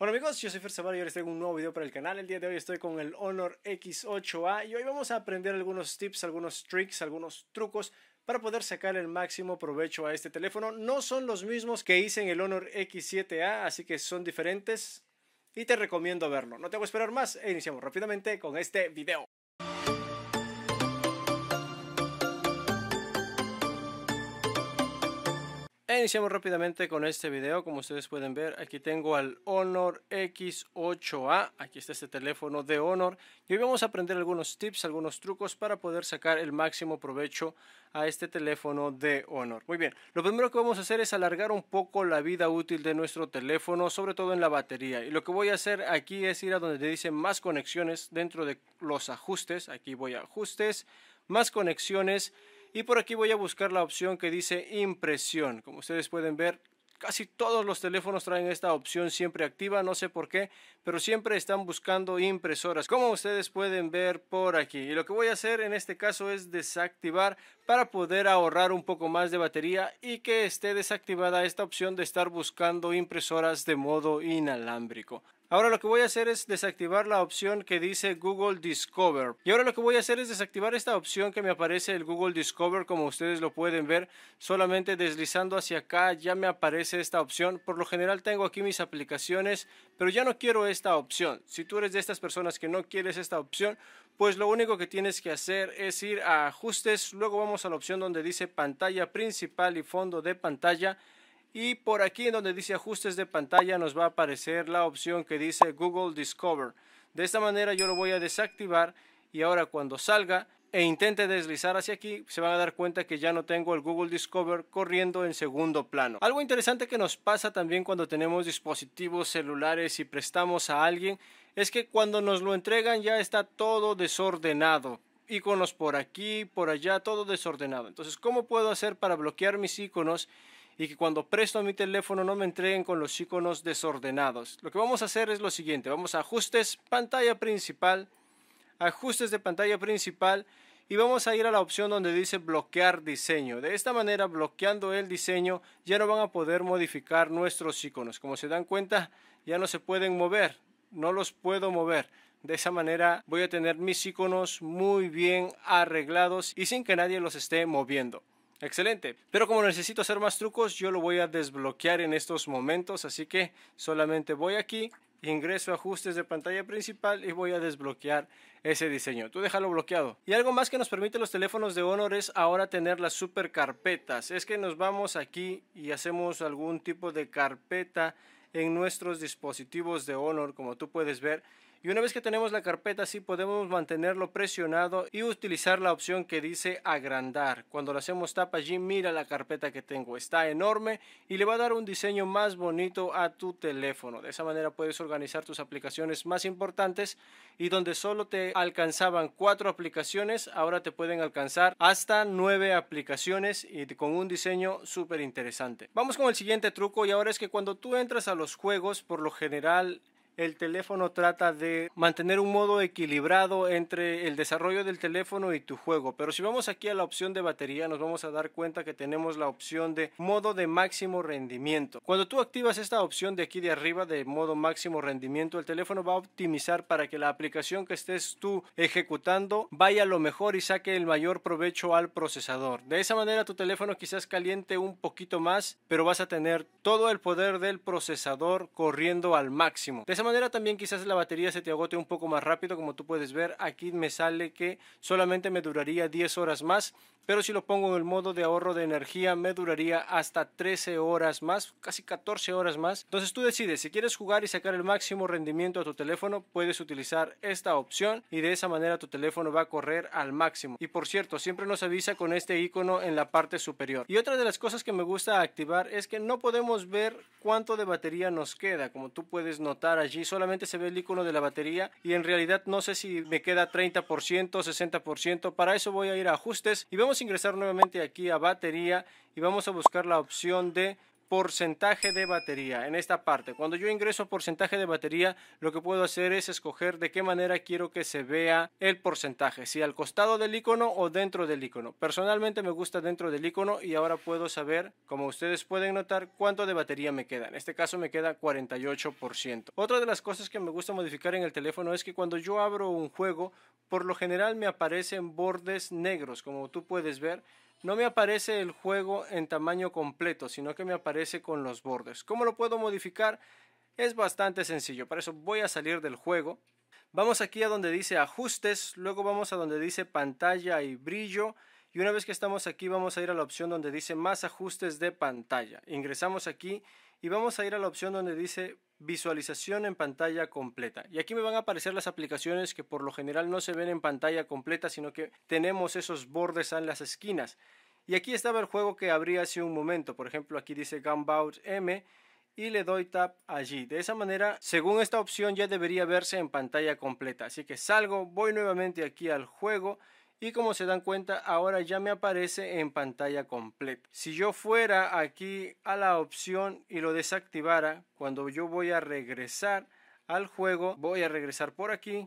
Bueno amigos, yo soy Fer Zavala y hoy les traigo un nuevo video para el canal. El día de hoy estoy con el Honor X8A y hoy vamos a aprender algunos tips, algunos tricks, algunos trucos para poder sacar el máximo provecho a este teléfono. No son los mismos que hice en el Honor X7A, así que son diferentes y te recomiendo verlo. No te voy a esperar más e iniciamos rápidamente con este video. Eh, iniciamos rápidamente con este video, como ustedes pueden ver, aquí tengo al Honor X8A, aquí está este teléfono de Honor y hoy vamos a aprender algunos tips, algunos trucos para poder sacar el máximo provecho a este teléfono de Honor. Muy bien, lo primero que vamos a hacer es alargar un poco la vida útil de nuestro teléfono, sobre todo en la batería y lo que voy a hacer aquí es ir a donde te dice más conexiones dentro de los ajustes, aquí voy a ajustes, más conexiones, y por aquí voy a buscar la opción que dice impresión. Como ustedes pueden ver, casi todos los teléfonos traen esta opción siempre activa, no sé por qué, pero siempre están buscando impresoras, como ustedes pueden ver por aquí. Y lo que voy a hacer en este caso es desactivar para poder ahorrar un poco más de batería y que esté desactivada esta opción de estar buscando impresoras de modo inalámbrico. Ahora lo que voy a hacer es desactivar la opción que dice Google Discover. Y ahora lo que voy a hacer es desactivar esta opción que me aparece el Google Discover, como ustedes lo pueden ver. Solamente deslizando hacia acá ya me aparece esta opción. Por lo general tengo aquí mis aplicaciones, pero ya no quiero esta opción. Si tú eres de estas personas que no quieres esta opción, pues lo único que tienes que hacer es ir a ajustes. Luego vamos a la opción donde dice pantalla principal y fondo de pantalla. Y por aquí en donde dice ajustes de pantalla nos va a aparecer la opción que dice Google Discover. De esta manera yo lo voy a desactivar y ahora cuando salga e intente deslizar hacia aquí, se va a dar cuenta que ya no tengo el Google Discover corriendo en segundo plano. Algo interesante que nos pasa también cuando tenemos dispositivos celulares y prestamos a alguien es que cuando nos lo entregan ya está todo desordenado. Iconos por aquí, por allá, todo desordenado. Entonces, ¿cómo puedo hacer para bloquear mis iconos y que cuando presto mi teléfono no me entreguen con los iconos desordenados. Lo que vamos a hacer es lo siguiente, vamos a ajustes, pantalla principal, ajustes de pantalla principal y vamos a ir a la opción donde dice bloquear diseño. De esta manera, bloqueando el diseño, ya no van a poder modificar nuestros iconos. Como se dan cuenta, ya no se pueden mover, no los puedo mover. De esa manera voy a tener mis iconos muy bien arreglados y sin que nadie los esté moviendo. Excelente. Pero como necesito hacer más trucos, yo lo voy a desbloquear en estos momentos. Así que solamente voy aquí, ingreso ajustes de pantalla principal y voy a desbloquear ese diseño. Tú déjalo bloqueado. Y algo más que nos permite los teléfonos de Honor es ahora tener las super carpetas. Es que nos vamos aquí y hacemos algún tipo de carpeta en nuestros dispositivos de Honor, como tú puedes ver y una vez que tenemos la carpeta así podemos mantenerlo presionado y utilizar la opción que dice agrandar. Cuando lo hacemos tap allí mira la carpeta que tengo, está enorme y le va a dar un diseño más bonito a tu teléfono. De esa manera puedes organizar tus aplicaciones más importantes y donde solo te alcanzaban cuatro aplicaciones ahora te pueden alcanzar hasta nueve aplicaciones y con un diseño súper interesante. Vamos con el siguiente truco y ahora es que cuando tú entras a los juegos por lo general el teléfono trata de mantener un modo equilibrado entre el desarrollo del teléfono y tu juego. Pero si vamos aquí a la opción de batería, nos vamos a dar cuenta que tenemos la opción de modo de máximo rendimiento. Cuando tú activas esta opción de aquí de arriba de modo máximo rendimiento, el teléfono va a optimizar para que la aplicación que estés tú ejecutando vaya lo mejor y saque el mayor provecho al procesador. De esa manera tu teléfono quizás caliente un poquito más, pero vas a tener todo el poder del procesador corriendo al máximo manera también quizás la batería se te agote un poco más rápido, como tú puedes ver, aquí me sale que solamente me duraría 10 horas más, pero si lo pongo en el modo de ahorro de energía me duraría hasta 13 horas más, casi 14 horas más. Entonces tú decides, si quieres jugar y sacar el máximo rendimiento a tu teléfono, puedes utilizar esta opción y de esa manera tu teléfono va a correr al máximo. Y por cierto, siempre nos avisa con este icono en la parte superior. Y otra de las cosas que me gusta activar es que no podemos ver cuánto de batería nos queda, como tú puedes notar allí y solamente se ve el icono de la batería y en realidad no sé si me queda 30%, 60%, para eso voy a ir a ajustes y vamos a ingresar nuevamente aquí a batería y vamos a buscar la opción de porcentaje de batería en esta parte. Cuando yo ingreso porcentaje de batería, lo que puedo hacer es escoger de qué manera quiero que se vea el porcentaje, si al costado del icono o dentro del icono. Personalmente me gusta dentro del icono y ahora puedo saber, como ustedes pueden notar, cuánto de batería me queda. En este caso me queda 48%. Otra de las cosas que me gusta modificar en el teléfono es que cuando yo abro un juego, por lo general me aparecen bordes negros, como tú puedes ver no me aparece el juego en tamaño completo, sino que me aparece con los bordes. ¿Cómo lo puedo modificar? Es bastante sencillo, para eso voy a salir del juego. Vamos aquí a donde dice ajustes, luego vamos a donde dice pantalla y brillo. Y una vez que estamos aquí vamos a ir a la opción donde dice más ajustes de pantalla. Ingresamos aquí y vamos a ir a la opción donde dice visualización en pantalla completa. Y aquí me van a aparecer las aplicaciones que por lo general no se ven en pantalla completa, sino que tenemos esos bordes en las esquinas. Y aquí estaba el juego que abrí hace un momento. Por ejemplo, aquí dice Gumbout M y le doy tap allí. De esa manera, según esta opción, ya debería verse en pantalla completa. Así que salgo, voy nuevamente aquí al juego y como se dan cuenta ahora ya me aparece en pantalla completa. Si yo fuera aquí a la opción y lo desactivara, cuando yo voy a regresar al juego, voy a regresar por aquí,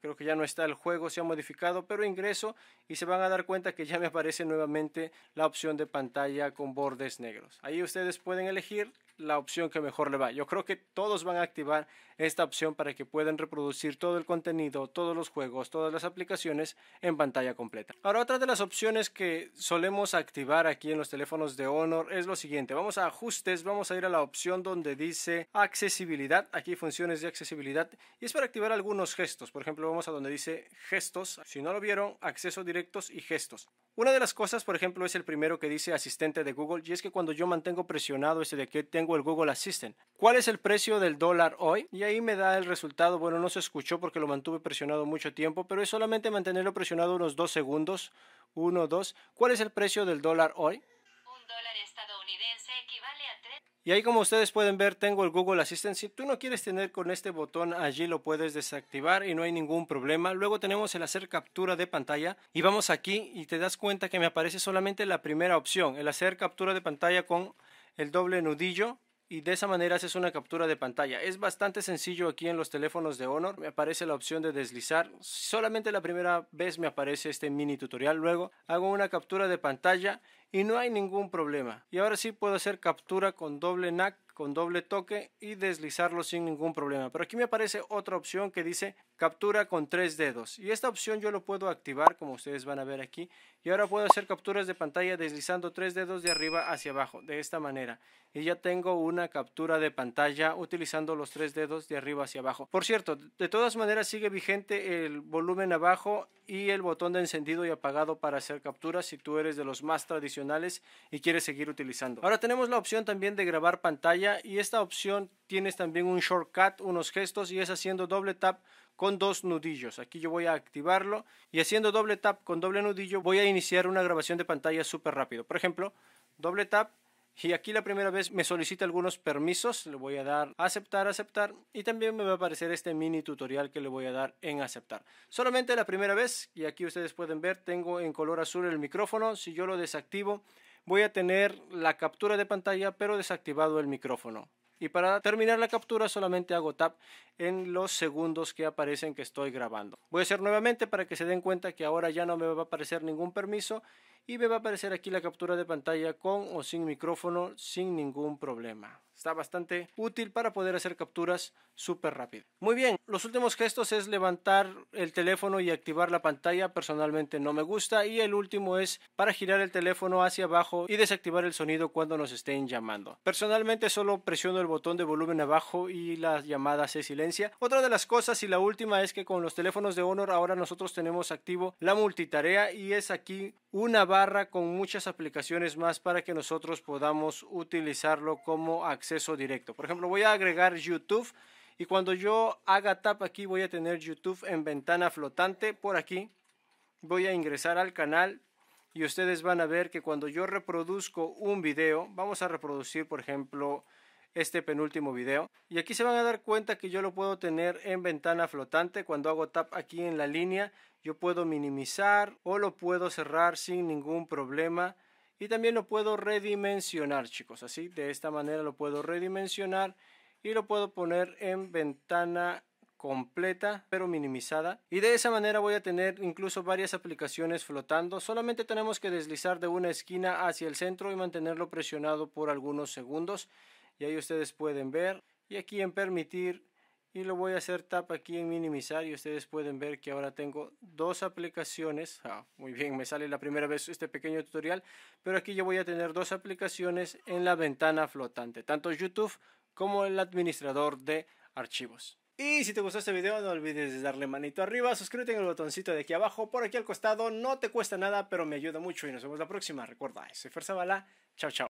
creo que ya no está el juego, se ha modificado, pero ingreso y se van a dar cuenta que ya me aparece nuevamente la opción de pantalla con bordes negros. Ahí ustedes pueden elegir la opción que mejor le va. Yo creo que todos van a activar esta opción para que puedan reproducir todo el contenido, todos los juegos, todas las aplicaciones en pantalla completa. Ahora otra de las opciones que solemos activar aquí en los teléfonos de Honor es lo siguiente. Vamos a ajustes, vamos a ir a la opción donde dice accesibilidad. Aquí funciones de accesibilidad y es para activar algunos gestos. Por ejemplo, vamos a donde dice gestos. Si no lo vieron, acceso directos y gestos. Una de las cosas, por ejemplo, es el primero que dice asistente de Google y es que cuando yo mantengo presionado ese de que tengo el Google Assistant. ¿Cuál es el precio del dólar hoy? Y ahí me da el resultado. Bueno, no se escuchó porque lo mantuve presionado mucho tiempo, pero es solamente mantenerlo presionado unos dos segundos. Uno, dos. ¿Cuál es el precio del dólar hoy? Y ahí como ustedes pueden ver tengo el Google Assistant. Si tú no quieres tener con este botón allí lo puedes desactivar y no hay ningún problema. Luego tenemos el hacer captura de pantalla y vamos aquí y te das cuenta que me aparece solamente la primera opción. El hacer captura de pantalla con el doble nudillo y de esa manera haces una captura de pantalla. Es bastante sencillo aquí en los teléfonos de Honor. Me aparece la opción de deslizar. Solamente la primera vez me aparece este mini tutorial. Luego hago una captura de pantalla y no hay ningún problema. Y ahora sí puedo hacer captura con doble NAC con doble toque y deslizarlo sin ningún problema. Pero aquí me aparece otra opción que dice captura con tres dedos. Y esta opción yo lo puedo activar como ustedes van a ver aquí. Y ahora puedo hacer capturas de pantalla deslizando tres dedos de arriba hacia abajo de esta manera y ya tengo una captura de pantalla utilizando los tres dedos de arriba hacia abajo. Por cierto, de todas maneras sigue vigente el volumen abajo y el botón de encendido y apagado para hacer capturas si tú eres de los más tradicionales y quieres seguir utilizando. Ahora tenemos la opción también de grabar pantalla y esta opción tienes también un shortcut, unos gestos y es haciendo doble tap con dos nudillos. Aquí yo voy a activarlo y haciendo doble tap con doble nudillo voy a iniciar una grabación de pantalla súper rápido. Por ejemplo, doble tap y aquí la primera vez me solicita algunos permisos, le voy a dar aceptar, aceptar y también me va a aparecer este mini tutorial que le voy a dar en aceptar. Solamente la primera vez y aquí ustedes pueden ver tengo en color azul el micrófono, si yo lo desactivo voy a tener la captura de pantalla pero desactivado el micrófono. Y para terminar la captura solamente hago tap en los segundos que aparecen que estoy grabando. Voy a hacer nuevamente para que se den cuenta que ahora ya no me va a aparecer ningún permiso y me va a aparecer aquí la captura de pantalla con o sin micrófono sin ningún problema. Está bastante útil para poder hacer capturas súper rápido. Muy bien, los últimos gestos es levantar el teléfono y activar la pantalla. Personalmente no me gusta. Y el último es para girar el teléfono hacia abajo y desactivar el sonido cuando nos estén llamando. Personalmente solo presiono el botón de volumen abajo y la llamada se silencia. Otra de las cosas y la última es que con los teléfonos de Honor ahora nosotros tenemos activo la multitarea y es aquí una barra con muchas aplicaciones más para que nosotros podamos utilizarlo como acceso directo. Por ejemplo, voy a agregar YouTube y cuando yo haga tap aquí voy a tener YouTube en ventana flotante por aquí. Voy a ingresar al canal y ustedes van a ver que cuando yo reproduzco un video, vamos a reproducir por ejemplo este penúltimo video. Y aquí se van a dar cuenta que yo lo puedo tener en ventana flotante. Cuando hago tap aquí en la línea, yo puedo minimizar o lo puedo cerrar sin ningún problema. Y también lo puedo redimensionar, chicos. Así, de esta manera lo puedo redimensionar y lo puedo poner en ventana completa pero minimizada y de esa manera voy a tener incluso varias aplicaciones flotando solamente tenemos que deslizar de una esquina hacia el centro y mantenerlo presionado por algunos segundos y ahí ustedes pueden ver y aquí en permitir y lo voy a hacer tap aquí en minimizar y ustedes pueden ver que ahora tengo dos aplicaciones ah, muy bien me sale la primera vez este pequeño tutorial pero aquí yo voy a tener dos aplicaciones en la ventana flotante tanto youtube como el administrador de archivos y si te gustó este video no olvides darle manito arriba, suscríbete en el botoncito de aquí abajo, por aquí al costado, no te cuesta nada pero me ayuda mucho y nos vemos la próxima. Recuerda, soy Fuerza Bala, chao chao.